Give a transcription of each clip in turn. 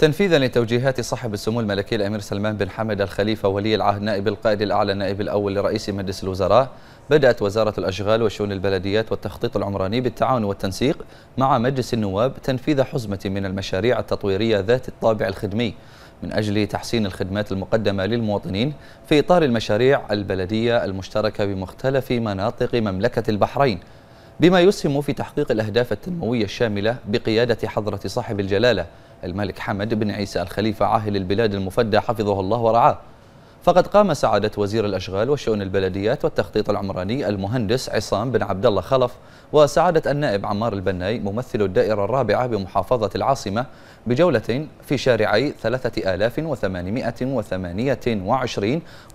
تنفيذا لتوجيهات صاحب السمو الملكي الامير سلمان بن حمد الخليفه ولي العهد نائب القائد الاعلى النائب الاول لرئيس مجلس الوزراء بدات وزاره الاشغال وشؤون البلديات والتخطيط العمراني بالتعاون والتنسيق مع مجلس النواب تنفيذ حزمه من المشاريع التطويريه ذات الطابع الخدمي من أجل تحسين الخدمات المقدمة للمواطنين في إطار المشاريع البلدية المشتركة بمختلف مناطق مملكة البحرين بما يسهم في تحقيق الأهداف التنموية الشاملة بقيادة حضرة صاحب الجلالة الملك حمد بن عيسى الخليفة عاهل البلاد المفدى حفظه الله ورعاه فقد قام سعادة وزير الأشغال وشؤون البلديات والتخطيط العمراني المهندس عصام بن عبد الله خلف وسعادة النائب عمار البناي ممثل الدائرة الرابعة بمحافظة العاصمة بجولة في شارعي 3828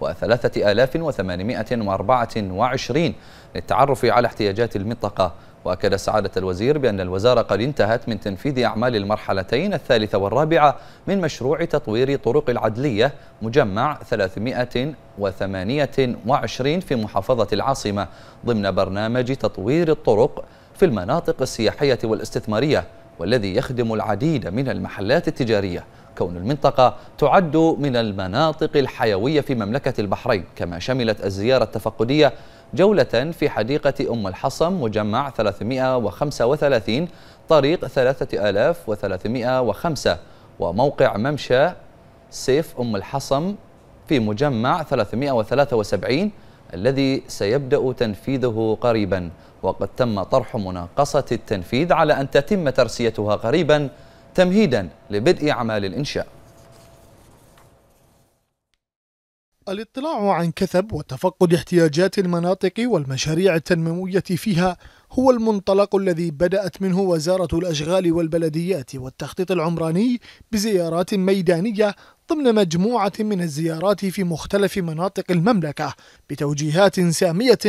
و 3824 للتعرف على احتياجات المنطقة وأكد سعادة الوزير بأن الوزارة قد انتهت من تنفيذ أعمال المرحلتين الثالثة والرابعة من مشروع تطوير طرق العدلية مجمع 328 في محافظة العاصمة ضمن برنامج تطوير الطرق في المناطق السياحية والاستثمارية والذي يخدم العديد من المحلات التجارية كون المنطقة تعد من المناطق الحيوية في مملكة البحرين كما شملت الزيارة التفقدية جولة في حديقة أم الحصم مجمع 335 طريق 3305 وموقع ممشى سيف أم الحصم في مجمع 373 الذي سيبدأ تنفيذه قريبا وقد تم طرح مناقصة التنفيذ على أن تتم ترسيتها قريبا تمهيدا لبدء أعمال الإنشاء الاطلاع عن كثب وتفقد احتياجات المناطق والمشاريع التنموية فيها هو المنطلق الذي بدأت منه وزارة الأشغال والبلديات والتخطيط العمراني بزيارات ميدانية ضمن مجموعة من الزيارات في مختلف مناطق المملكة بتوجيهات سامية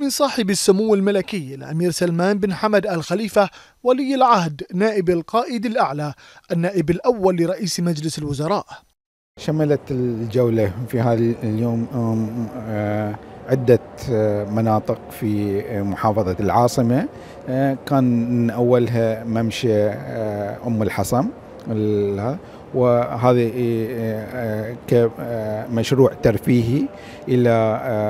من صاحب السمو الملكي الأمير سلمان بن حمد الخليفه ولي العهد نائب القائد الأعلى النائب الأول لرئيس مجلس الوزراء شملت الجولة في هذا اليوم آه، عدة آه، مناطق في آه، محافظة العاصمة كان أولها ممشى أم الحصم وهذا كمشروع ترفيهي إلى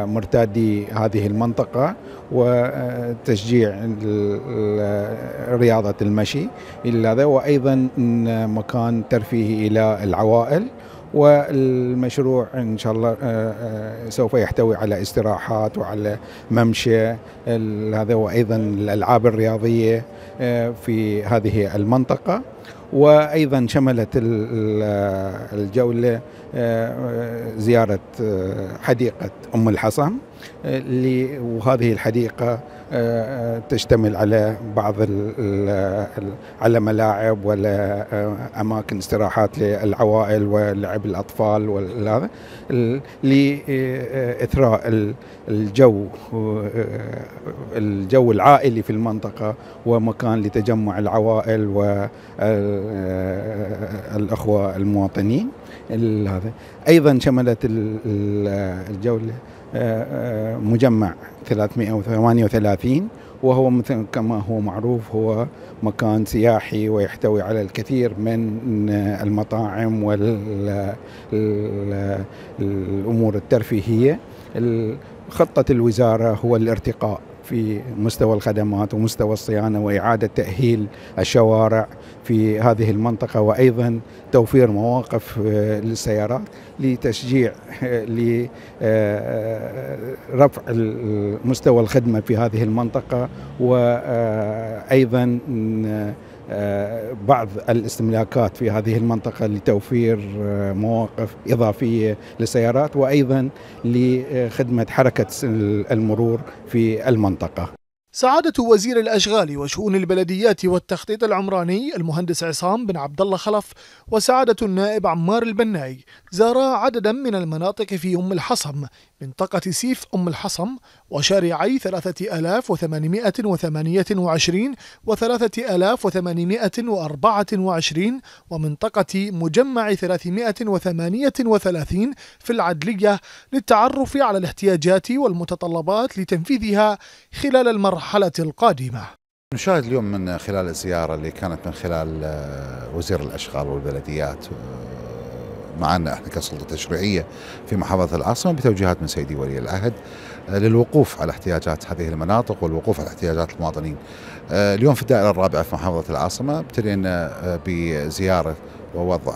مرتادي هذه المنطقة وتشجيع رياضة المشي إلى وأيضا مكان ترفيهي إلى العوائل والمشروع ان شاء الله آه، آه، سوف يحتوي على استراحات وعلى ممشى هذا وايضا الالعاب الرياضيه آه، في هذه المنطقه وايضا شملت الجوله آه، زياره آه، حديقه ام الحصن آه، وهذه الحديقه تشتمل على بعض على ملاعب ولا اماكن استراحات للعوائل ولعب الاطفال لاثراء الجو الجو العائلي في المنطقه ومكان لتجمع العوائل و آه، الاخوه المواطنين هذا ايضا شملت الجوله آه، آه، مجمع 338 وهو مثل كما هو معروف هو مكان سياحي ويحتوي على الكثير من المطاعم والامور الترفيهيه خطه الوزاره هو الارتقاء في مستوى الخدمات ومستوى الصيانة وإعادة تأهيل الشوارع في هذه المنطقة وأيضا توفير مواقف آه، للسيارات لتشجيع آه، لرفع آه، مستوى الخدمة في هذه المنطقة وأيضا آه، بعض الاستملاكات في هذه المنطقة لتوفير آه، مواقف إضافية للسيارات وأيضا لخدمة حركة المرور في المنطقة سعادة وزير الأشغال وشؤون البلديات والتخطيط العمراني المهندس عصام بن عبد الله خلف وسعادة النائب عمار البناي زارا عددا من المناطق في أم الحصم منطقة سيف أم الحصم وشارعي 3828 و 3824 ومنطقة مجمع 338 في العدلية للتعرف على الاحتياجات والمتطلبات لتنفيذها خلال المرحلة القادمة نشاهد اليوم من خلال الزيارة اللي كانت من خلال آه، وزير الأشغال والبلديات آه، معنا احنا كسلطه تشريعيه في محافظه العاصمه بتوجيهات من سيدي ولي العهد آه، للوقوف على احتياجات هذه المناطق والوقوف على احتياجات المواطنين. آه، اليوم في الدائره الرابعه في محافظه العاصمه ابتدينا آه، بزياره ووضع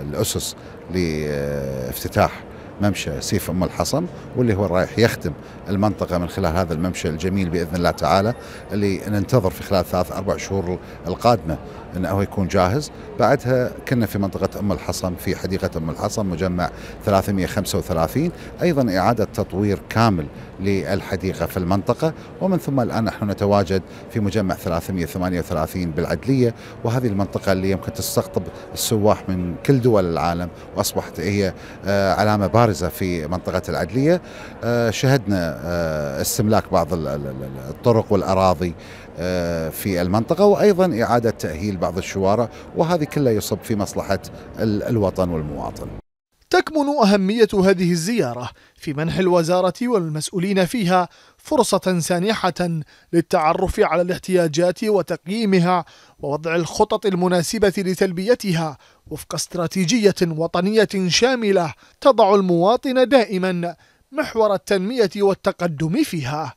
الاسس لافتتاح ممشى سيف ام الحصن واللي هو رايح يخدم المنطقه من خلال هذا الممشى الجميل باذن الله تعالى اللي ننتظر في خلال ثلاث اربع شهور القادمه انه هو يكون جاهز، بعدها كنا في منطقه ام الحصن في حديقه ام الحصن مجمع 335 ايضا اعاده تطوير كامل للحديقة في المنطقة ومن ثم الآن نحن نتواجد في مجمع 338 بالعدلية وهذه المنطقة اللي يمكن تستقطب السواح من كل دول العالم وأصبحت هي آه، علامة بارزة في منطقة العدلية آه، شهدنا آه، استملاك بعض الطرق والأراضي في المنطقة وأيضا إعادة تأهيل بعض الشوارع وهذه كلها يصب في مصلحة الوطن والمواطن تكمن أهمية هذه الزيارة في منح الوزارة والمسؤولين فيها فرصة سانحة للتعرف على الاحتياجات وتقييمها ووضع الخطط المناسبة لتلبيتها وفق استراتيجية وطنية شاملة تضع المواطن دائما محور التنمية والتقدم فيها.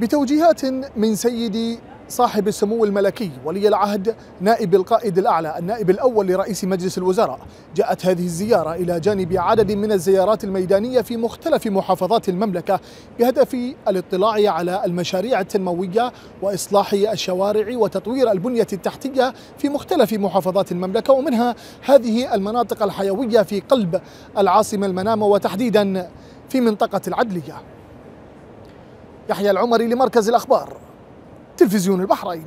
بتوجيهات من سيد صاحب السمو الملكي ولي العهد نائب القائد الأعلى النائب الأول لرئيس مجلس الوزراء جاءت هذه الزيارة إلى جانب عدد من الزيارات الميدانية في مختلف محافظات المملكة بهدف الاطلاع على المشاريع التنموية وإصلاح الشوارع وتطوير البنية التحتية في مختلف محافظات المملكة ومنها هذه المناطق الحيوية في قلب العاصمة المنامة وتحديدا في منطقة العدلية يحيى العمري لمركز الأخبار تلفزيون البحرين